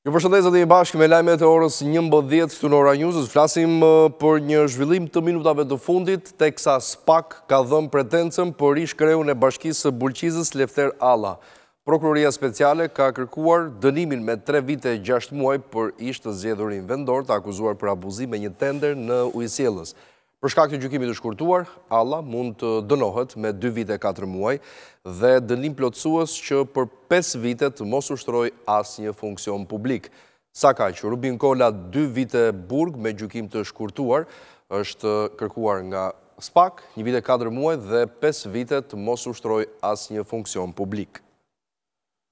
Një përshëndaj zëtë i bashkë me lajme të orës një mbë dhjetë të në ora njësës, flasim uh, për një zhvillim të minutave të fundit, te kësa spak ka dhëmë pretencëm për ish kreun e bashkisë bulqizës Lefter Alla. Prokuroria speciale ka kërkuar dënimin me tre vite e gjashtë muaj për ishtë të zjedurin vendor të akuzuar për abuzime një tender në ujësielës. Për shkak të gjukimit të shkurtuar, Allah mund të dënohet me 2 vite 4 muaj dhe dënim plotësues që për 5 vite të mos ushtroj as një funksion publik. Sa ka që Rubin Kola 2 vite burg me gjukim të shkurtuar është kërkuar nga SPAK 1 vite 4 muaj dhe 5 vite të mos ushtroj as një funksion publik.